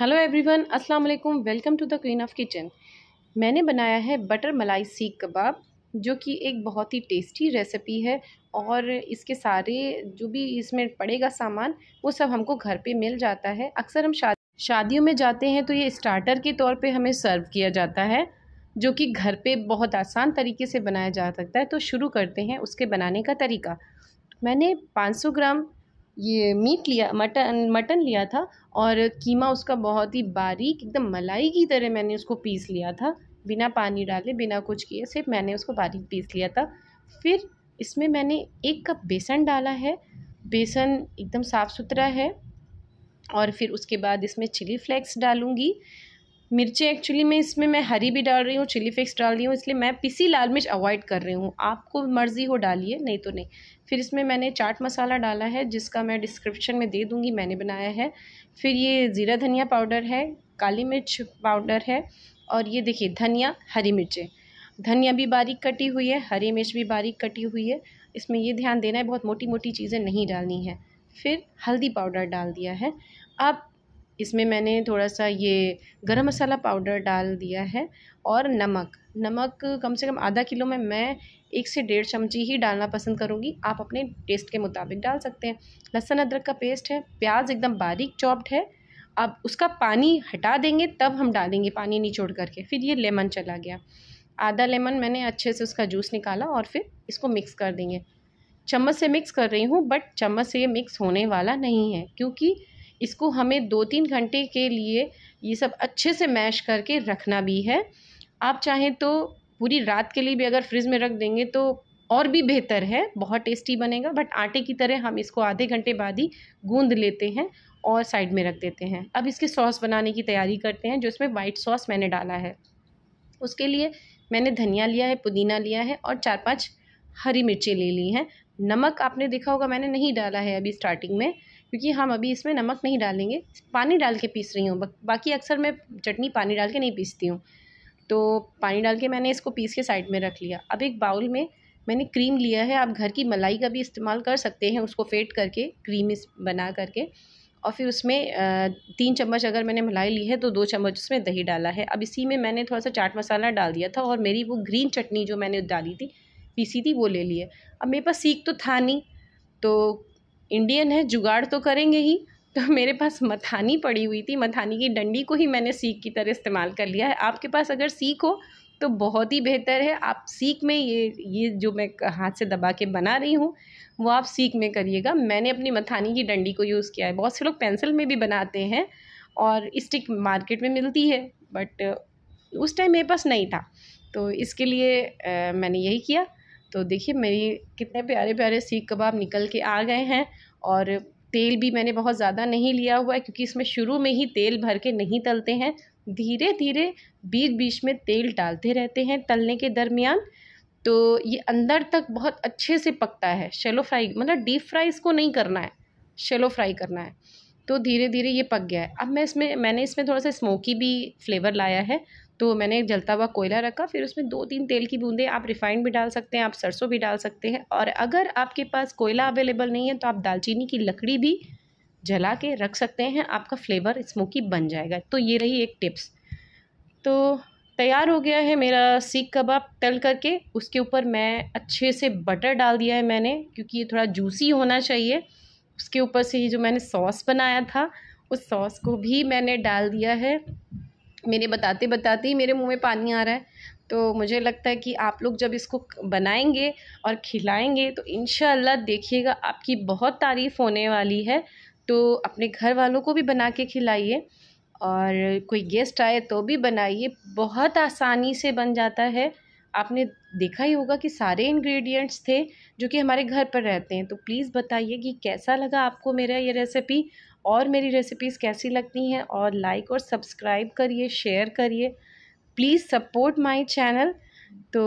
hello everyone अस्सलाम वालेकुम welcome to the queen of kitchen मैंने बनाया है बटर मलाई सीख कबाब जो कि एक बहुत ही टेस्टी रेसिपी है और इसके सारे जो भी इसमें पड़ेगा सामान वो सब हमको घर पे मिल जाता है अक्सर हम शादी शादियों में जाते हैं तो ये स्टार्टर के तौर पे हमें सर्व किया जाता है जो कि घर पर बहुत आसान तरीके से बनाया जा सकता है तो शुरू करते हैं उसके बनाने का तरीका मैंने पाँच ग्राम ये मीट लिया मटन मटन लिया था और कीमा उसका बहुत ही बारीक एकदम मलाई की तरह मैंने उसको पीस लिया था बिना पानी डाले बिना कुछ किए सिर्फ मैंने उसको बारीक पीस लिया था फिर इसमें मैंने एक कप बेसन डाला है बेसन एकदम साफ़ सुथरा है और फिर उसके बाद इसमें चिली फ्लेक्स डालूँगी मिर्ची एक्चुअली में इसमें मैं हरी भी डाल रही हूँ चिली फ्लेक्स डाल रही हूँ इसलिए मैं पिसी लाल मिर्च अवॉइड कर रही हूँ आपको मर्ज़ी हो डालिए नहीं तो नहीं फिर इसमें मैंने चाट मसाला डाला है जिसका मैं डिस्क्रिप्शन में दे दूँगी मैंने बनाया है फिर ये ज़ीरा धनिया पाउडर है काली मिर्च पाउडर है और ये देखिए धनिया हरी मिर्चें धनिया भी बारीक कटी हुई है हरी मिर्च भी बारीक कटी हुई है इसमें ये ध्यान देना है बहुत मोटी मोटी चीज़ें नहीं डालनी है फिर हल्दी पाउडर डाल दिया है अब इसमें मैंने थोड़ा सा ये गरम मसाला पाउडर डाल दिया है और नमक नमक कम से कम आधा किलो में मैं एक से डेढ़ चमची ही डालना पसंद करूँगी आप अपने टेस्ट के मुताबिक डाल सकते हैं लहसुन अदरक का पेस्ट है प्याज एकदम बारीक चॉप्ड है अब उसका पानी हटा देंगे तब हम डालेंगे पानी निचोड़ करके फिर ये लेमन चला गया आधा लेमन मैंने अच्छे से उसका जूस निकाला और फिर इसको मिक्स कर देंगे चम्मच से मिक्स कर रही हूँ बट चम्मच से ये मिक्स होने वाला नहीं है क्योंकि इसको हमें दो तीन घंटे के लिए ये सब अच्छे से मैश करके रखना भी है आप चाहें तो पूरी रात के लिए भी अगर फ्रिज में रख देंगे तो और भी बेहतर है बहुत टेस्टी बनेगा बट आटे की तरह हम इसको आधे घंटे बाद ही गूंद लेते हैं और साइड में रख देते हैं अब इसके सॉस बनाने की तैयारी करते हैं जो इसमें वाइट सॉस मैंने डाला है उसके लिए मैंने धनिया लिया है पुदीना लिया है और चार पांच हरी मिर्ची ले ली हैं नमक आपने देखा होगा मैंने नहीं डाला है अभी स्टार्टिंग में क्योंकि हम अभी इसमें नमक नहीं डालेंगे पानी डाल के पीस रही हूँ बाकी अक्सर मैं चटनी पानी डाल के नहीं पीसती हूँ तो पानी डाल के मैंने इसको पीस के साइड में रख लिया अब एक बाउल में मैंने क्रीम लिया है आप घर की मलाई का भी इस्तेमाल कर सकते हैं उसको फेट करके क्रीम इस बना करके और फिर उसमें तीन चम्मच अगर मैंने मलाई ली है तो दो चम्मच उसमें दही डाला है अब इसी में मैंने थोड़ा सा चाट मसाला डाल दिया था और मेरी वो ग्रीन चटनी जो मैंने डाली थी पीसी थी वो ले ली है अब मेरे पास सीख तो था नहीं तो इंडियन है जुगाड़ तो करेंगे ही तो मेरे पास मथानी पड़ी हुई थी मथानी की डंडी को ही मैंने सीख की तरह इस्तेमाल कर लिया है आपके पास अगर सीख हो तो बहुत ही बेहतर है आप सीख में ये ये जो मैं हाथ से दबा के बना रही हूँ वो आप सीख में करिएगा मैंने अपनी मथानी की डंडी को यूज़ किया है बहुत से लोग पेंसिल में भी बनाते हैं और स्टिक मार्केट में मिलती है बट उस टाइम मेरे पास नहीं था तो इसके लिए आ, मैंने यही किया तो देखिए मेरी कितने प्यारे प्यारे सीख कबाब निकल के आ गए हैं और तेल भी मैंने बहुत ज़्यादा नहीं लिया हुआ है क्योंकि इसमें शुरू में ही तेल भर के नहीं तलते हैं धीरे धीरे बीच बीच में तेल डालते रहते हैं तलने के दरमियान तो ये अंदर तक बहुत अच्छे से पकता है शेलो फ्राई मतलब डीप फ्राई इसको नहीं करना है शेलो फ्राई करना है तो धीरे धीरे ये पक गया है अब मैं इसमें मैंने इसमें थोड़ा सा स्मोकी भी फ्लेवर लाया है तो मैंने जलता हुआ कोयला रखा फिर उसमें दो तीन तेल की बूंदें आप रिफाइंड भी डाल सकते हैं आप सरसों भी डाल सकते हैं और अगर आपके पास कोयला अवेलेबल नहीं है तो आप दालचीनी की लकड़ी भी जला के रख सकते हैं आपका फ्लेवर स्मोकी बन जाएगा तो ये रही एक टिप्स तो तैयार हो गया है मेरा सीख कबाब तल करके उसके ऊपर मैं अच्छे से बटर डाल दिया है मैंने क्योंकि ये थोड़ा जूसी होना चाहिए उसके ऊपर से ही जो मैंने सॉस बनाया था उस सॉस को भी मैंने डाल दिया है मेरे बताते बताते ही मेरे मुंह में पानी आ रहा है तो मुझे लगता है कि आप लोग जब इसको बनाएंगे और खिलाएंगे तो इन देखिएगा आपकी बहुत तारीफ़ होने वाली है तो अपने घर वालों को भी बना के खिलाइए और कोई गेस्ट आए तो भी बनाइए बहुत आसानी से बन जाता है आपने देखा ही होगा कि सारे इंग्रेडिएंट्स थे जो कि हमारे घर पर रहते हैं तो प्लीज़ बताइए कि कैसा लगा आपको मेरा ये रेसिपी और मेरी रेसिपीज़ कैसी लगती हैं और लाइक और सब्सक्राइब करिए शेयर करिए प्लीज़ सपोर्ट माई चैनल तो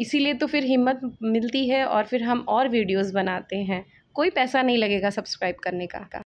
इसीलिए तो फिर हिम्मत मिलती है और फिर हम और वीडियोस बनाते हैं कोई पैसा नहीं लगेगा सब्सक्राइब करने का